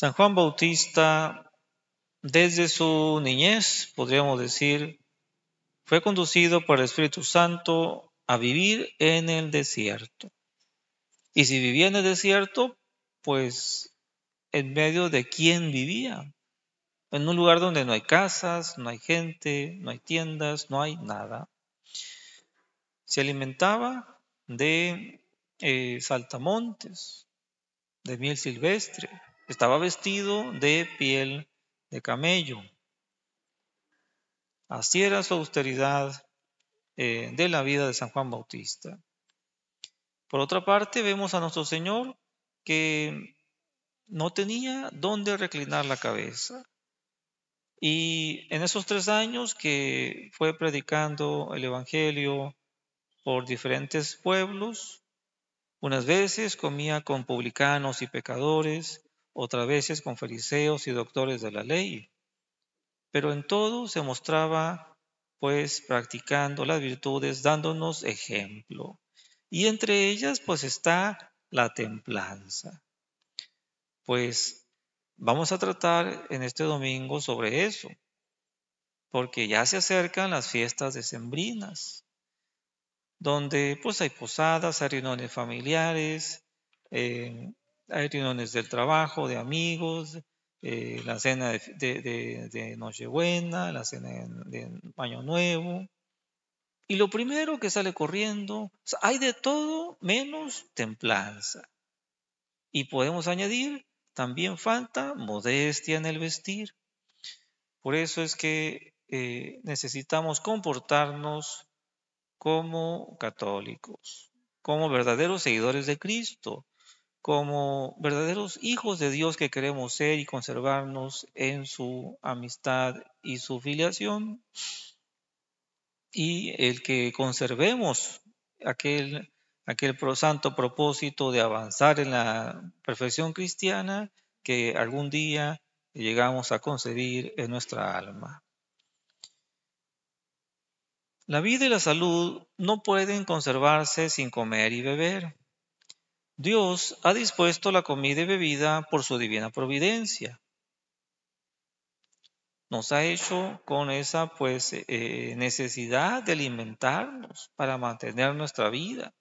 San Juan Bautista, desde su niñez, podríamos decir, fue conducido por el Espíritu Santo a vivir en el desierto. Y si vivía en el desierto, pues en medio de quién vivía. En un lugar donde no hay casas, no hay gente, no hay tiendas, no hay nada. Se alimentaba de eh, saltamontes, de miel silvestre, estaba vestido de piel de camello. Así era su austeridad eh, de la vida de San Juan Bautista. Por otra parte, vemos a nuestro Señor que no tenía dónde reclinar la cabeza. Y en esos tres años que fue predicando el Evangelio por diferentes pueblos, unas veces comía con publicanos y pecadores, otras veces con fariseos y doctores de la ley. Pero en todo se mostraba pues practicando las virtudes, dándonos ejemplo. Y entre ellas pues está la templanza. Pues vamos a tratar en este domingo sobre eso, porque ya se acercan las fiestas decembrinas, donde pues hay posadas, hay reuniones familiares, eh, hay reuniones del trabajo, de amigos, eh, la cena de, Nochebuena, la cena de, Año Nuevo. Y lo primero que sale corriendo, hay de todo menos templanza. Y podemos añadir, también falta modestia en el vestir. Por eso es que eh, necesitamos comportarnos como católicos, como verdaderos seguidores de Cristo, como verdaderos hijos de Dios que queremos ser y conservarnos en su amistad y su filiación, y el que conservemos aquel, aquel santo propósito de avanzar en la perfección cristiana que algún día llegamos a concebir en nuestra alma. La vida y la salud no pueden conservarse sin comer y beber. Dios ha dispuesto la comida y bebida por su divina providencia. Nos ha hecho con esa pues eh, necesidad de alimentarnos para mantener nuestra vida.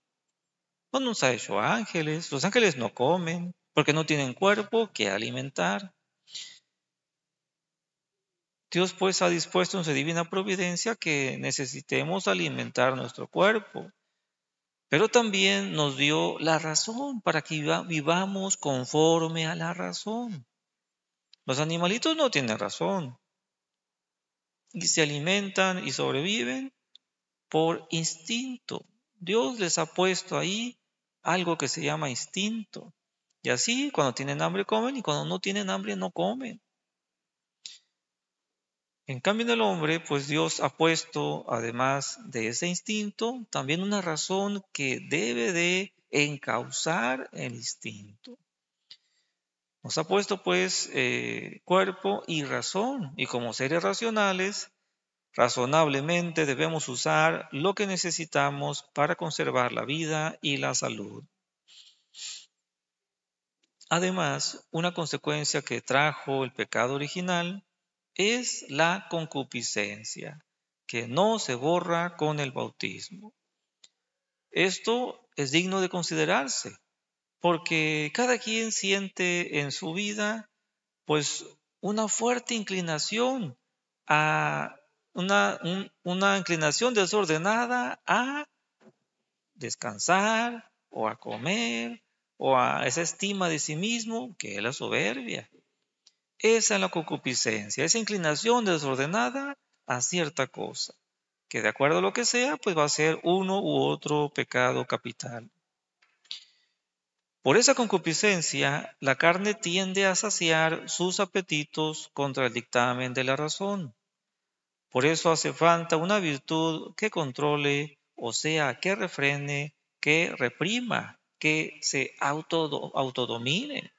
No nos ha hecho ángeles. Los ángeles no comen porque no tienen cuerpo que alimentar. Dios pues ha dispuesto en su divina providencia que necesitemos alimentar nuestro cuerpo. Pero también nos dio la razón para que vivamos conforme a la razón. Los animalitos no tienen razón. Y se alimentan y sobreviven por instinto. Dios les ha puesto ahí algo que se llama instinto. Y así, cuando tienen hambre comen y cuando no tienen hambre no comen. En cambio, en el hombre, pues Dios ha puesto, además de ese instinto, también una razón que debe de encauzar el instinto. Nos ha puesto pues eh, cuerpo y razón, y como seres racionales, razonablemente debemos usar lo que necesitamos para conservar la vida y la salud. Además, una consecuencia que trajo el pecado original es la concupiscencia, que no se borra con el bautismo. Esto es digno de considerarse, porque cada quien siente en su vida pues una fuerte inclinación a una, una inclinación desordenada a descansar o a comer o a esa estima de sí mismo que es la soberbia. Esa es la concupiscencia, esa inclinación desordenada a cierta cosa, que de acuerdo a lo que sea, pues va a ser uno u otro pecado capital. Por esa concupiscencia, la carne tiende a saciar sus apetitos contra el dictamen de la razón. Por eso hace falta una virtud que controle, o sea, que refrene, que reprima, que se autodomine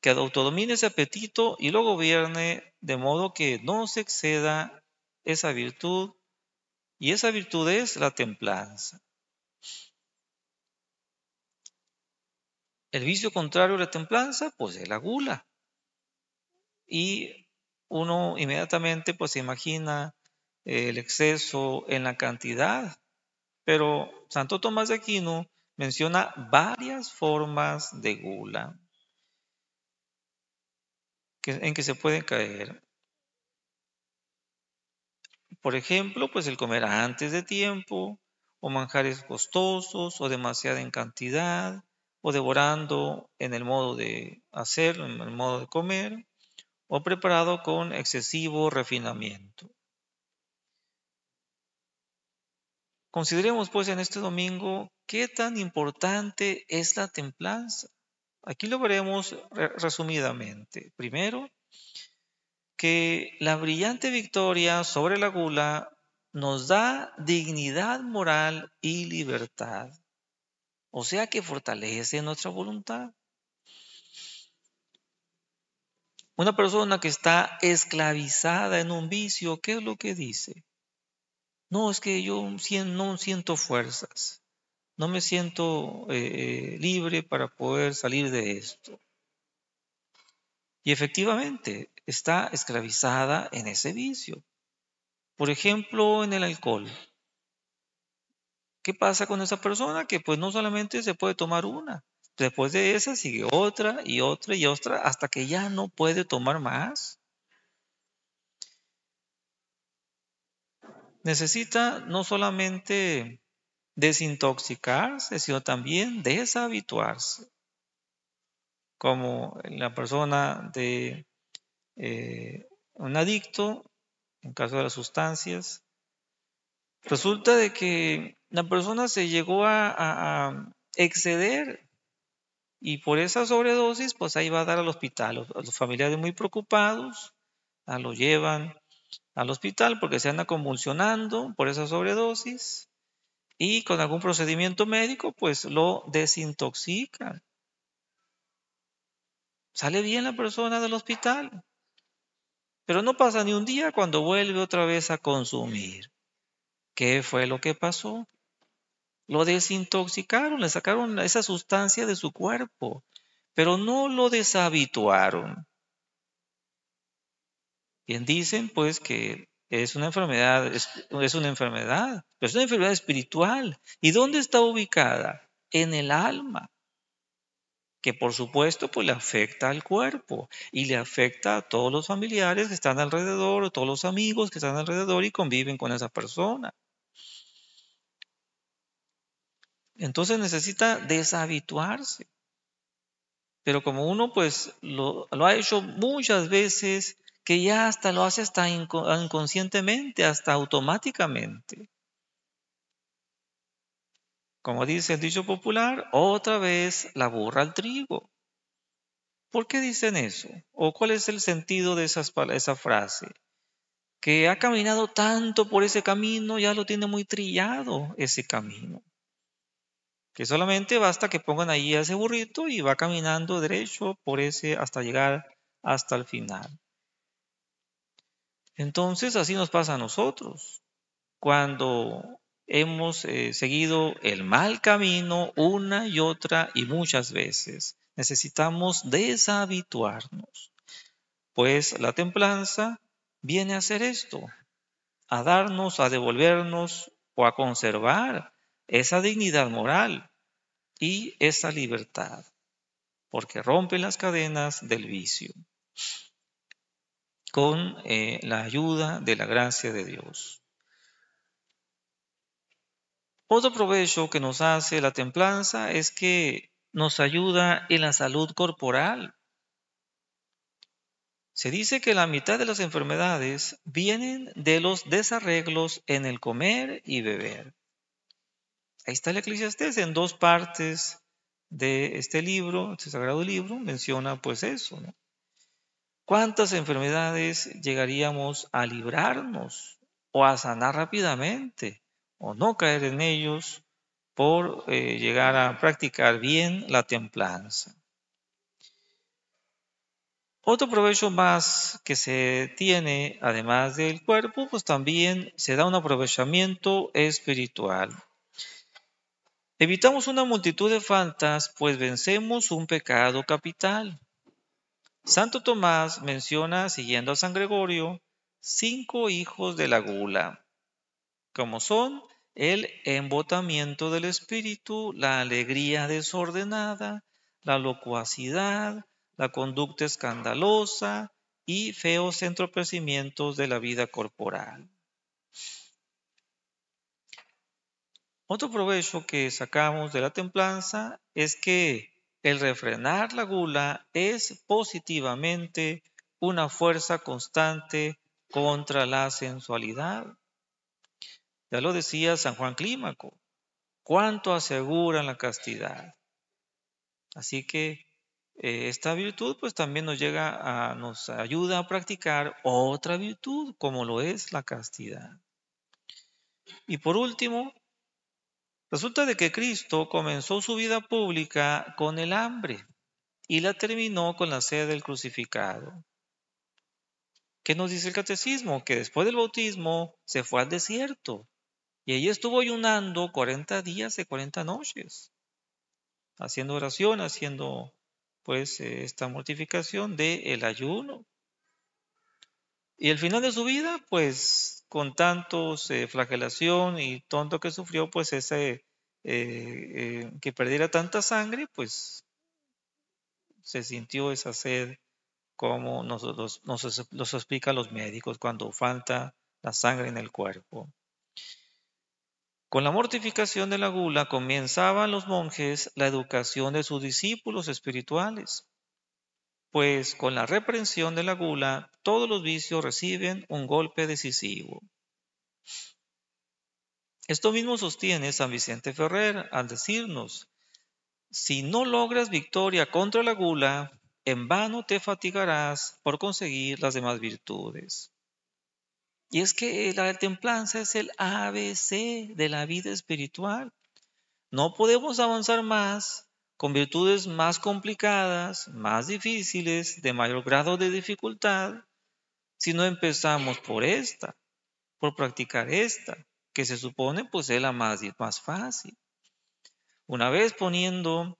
que autodomine ese apetito y lo gobierne de modo que no se exceda esa virtud, y esa virtud es la templanza. El vicio contrario a la templanza, pues es la gula. Y uno inmediatamente pues se imagina eh, el exceso en la cantidad, pero Santo Tomás de Aquino menciona varias formas de gula en que se pueden caer. Por ejemplo, pues el comer antes de tiempo, o manjares costosos, o demasiada en cantidad, o devorando en el modo de hacer, en el modo de comer, o preparado con excesivo refinamiento. Consideremos pues en este domingo qué tan importante es la templanza. Aquí lo veremos resumidamente. Primero, que la brillante victoria sobre la gula nos da dignidad moral y libertad, o sea que fortalece nuestra voluntad. Una persona que está esclavizada en un vicio, ¿qué es lo que dice? No, es que yo no siento fuerzas no me siento eh, libre para poder salir de esto. Y efectivamente, está esclavizada en ese vicio. Por ejemplo, en el alcohol. ¿Qué pasa con esa persona? Que pues no solamente se puede tomar una, después de esa sigue otra y otra y otra hasta que ya no puede tomar más. Necesita no solamente desintoxicarse, sino también deshabituarse. Como la persona de eh, un adicto, en caso de las sustancias, resulta de que la persona se llegó a, exceder y por esa sobredosis, pues ahí va a dar al hospital. los familiares muy preocupados, a ah, lo llevan al hospital porque se anda convulsionando por esa sobredosis y con algún procedimiento médico, pues lo desintoxican. Sale bien la persona del hospital, pero no pasa ni un día cuando vuelve otra vez a consumir. ¿Qué fue lo que pasó? Lo desintoxicaron, le sacaron esa sustancia de su cuerpo, pero no lo deshabituaron. Bien dicen pues que es una enfermedad, es, una enfermedad, pero es una enfermedad espiritual. ¿Y dónde está ubicada? En el alma, que por supuesto pues le afecta al cuerpo y le afecta a todos los familiares que están alrededor, todos los amigos que están alrededor y conviven con esa persona. Entonces necesita deshabituarse. Pero como uno pues lo, lo ha hecho muchas veces que ya hasta lo hace hasta inconscientemente, hasta automáticamente. Como dice el dicho popular, otra vez la burra al trigo. ¿Por qué dicen eso? ¿O cuál es el sentido de esas, esa frase? Que ha caminado tanto por ese camino, ya lo tiene muy trillado ese camino. Que solamente basta que pongan ahí a ese burrito y va caminando derecho por ese hasta llegar hasta el final. Entonces así nos pasa a nosotros. Cuando hemos eh, seguido el mal camino una y otra y muchas veces, necesitamos deshabituarnos. Pues la templanza viene a hacer esto, a darnos, a devolvernos o a conservar esa dignidad moral y esa libertad, porque rompe las cadenas del vicio con eh, la ayuda de la gracia de Dios. Otro provecho que nos hace la templanza es que nos ayuda en la salud corporal. Se dice que la mitad de las enfermedades vienen de los desarreglos en el comer y beber. Ahí está la Eclesiastés en dos partes de este libro, este sagrado libro, menciona pues eso. ¿no? ¿Cuántas enfermedades llegaríamos a librarnos o a sanar rápidamente o no caer en ellos por eh, llegar a practicar bien la templanza? Otro provecho más que se tiene, además del cuerpo, pues también se da un aprovechamiento espiritual. Evitamos una multitud de faltas, pues vencemos un pecado capital. Santo Tomás menciona, siguiendo a San Gregorio, cinco hijos de la gula, como son el embotamiento del espíritu, la alegría desordenada, la locuacidad, la conducta escandalosa y feos entropecimientos de la vida corporal. Otro provecho que sacamos de la templanza es que el refrenar la gula es positivamente una fuerza constante contra la sensualidad. Ya lo decía San Juan Clímaco, cuánto aseguran la castidad. Así que eh, esta virtud pues también nos llega a, nos ayuda a practicar otra virtud como lo es la castidad. Y por último, Resulta de que Cristo comenzó su vida pública con el hambre y la terminó con la sed del crucificado. ¿Qué nos dice el catecismo? Que después del bautismo se fue al desierto y allí estuvo ayunando 40 días y 40 noches, haciendo oración, haciendo pues eh, esta mortificación del el ayuno. Y al final de su vida, pues con tantos flagelación y tonto que sufrió, pues ese eh, eh, que perdiera tanta sangre, pues se sintió esa sed como nos, los, explican los médicos cuando falta la sangre en el cuerpo. Con la mortificación de la gula comenzaban los monjes la educación de sus discípulos espirituales pues con la reprensión de la gula, todos los vicios reciben un golpe decisivo. Esto mismo sostiene San Vicente Ferrer al decirnos, si no logras victoria contra la gula, en vano te fatigarás por conseguir las demás virtudes. Y es que la templanza es el ABC de la vida espiritual. No podemos avanzar más con virtudes más complicadas, más difíciles, de mayor grado de dificultad, si no empezamos por esta, por practicar esta, que se supone pues es la más, más fácil. Una vez poniendo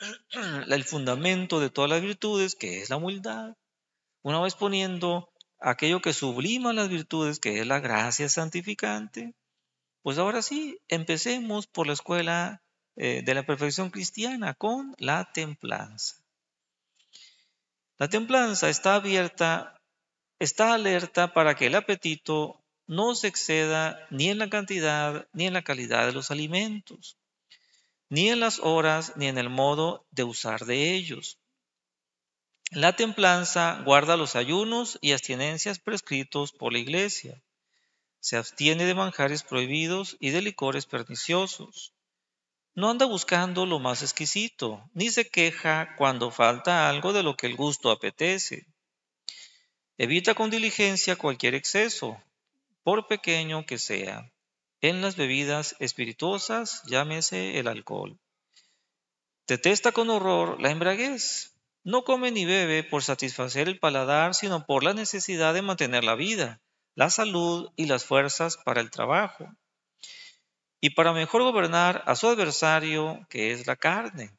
el fundamento de todas las virtudes, que es la humildad, una vez poniendo aquello que sublima las virtudes, que es la gracia santificante, pues ahora sí, empecemos por la escuela eh, de la perfección cristiana con la templanza. La templanza está abierta, está alerta para que el apetito no se exceda ni en la cantidad ni en la calidad de los alimentos, ni en las horas ni en el modo de usar de ellos. La templanza guarda los ayunos y abstinencias prescritos por la iglesia. Se abstiene de manjares prohibidos y de licores perniciosos. No anda buscando lo más exquisito, ni se queja cuando falta algo de lo que el gusto apetece. Evita con diligencia cualquier exceso, por pequeño que sea, en las bebidas espirituosas, llámese el alcohol. Detesta con horror la embriaguez. No come ni bebe por satisfacer el paladar, sino por la necesidad de mantener la vida, la salud y las fuerzas para el trabajo y para mejor gobernar a su adversario, que es la carne.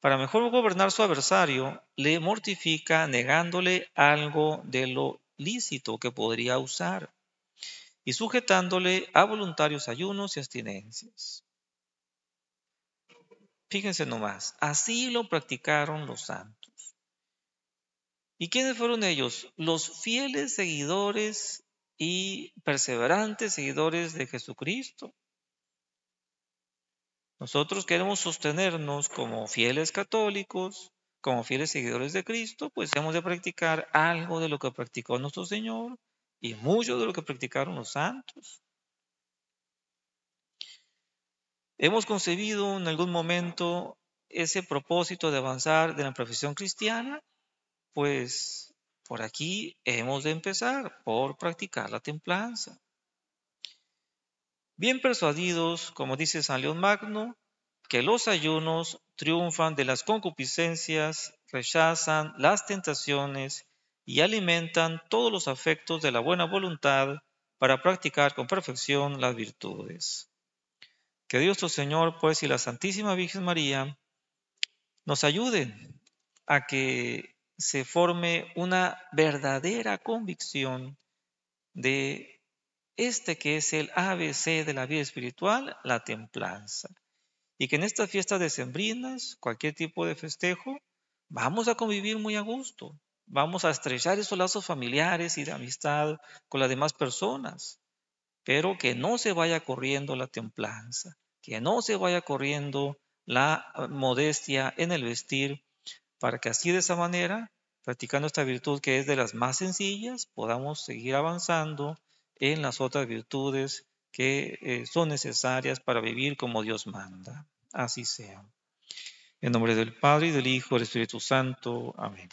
Para mejor gobernar a su adversario, le mortifica negándole algo de lo lícito que podría usar y sujetándole a voluntarios ayunos y abstinencias. Fíjense nomás, así lo practicaron los santos. ¿Y quiénes fueron ellos? Los fieles seguidores y perseverantes seguidores de Jesucristo. Nosotros queremos sostenernos como fieles católicos, como fieles seguidores de Cristo, pues hemos de practicar algo de lo que practicó nuestro Señor y mucho de lo que practicaron los santos. Hemos concebido en algún momento ese propósito de avanzar de la profesión cristiana, pues por aquí hemos de empezar por practicar la templanza bien persuadidos, como dice San León Magno, que los ayunos triunfan de las concupiscencias, rechazan las tentaciones y alimentan todos los afectos de la buena voluntad para practicar con perfección las virtudes. Que Dios tu Señor, pues, y la Santísima Virgen María nos ayuden a que se forme una verdadera convicción de este que es el ABC de la vida espiritual, la templanza. Y que en estas fiestas decembrinas, cualquier tipo de festejo, vamos a convivir muy a gusto, vamos a estrechar esos lazos familiares y de amistad con las demás personas, pero que no se vaya corriendo la templanza, que no se vaya corriendo la modestia en el vestir, para que así de esa manera, practicando esta virtud que es de las más sencillas, podamos seguir avanzando en las otras virtudes que eh, son necesarias para vivir como Dios manda. Así sea. En nombre del Padre y del Hijo y del Espíritu Santo. Amén.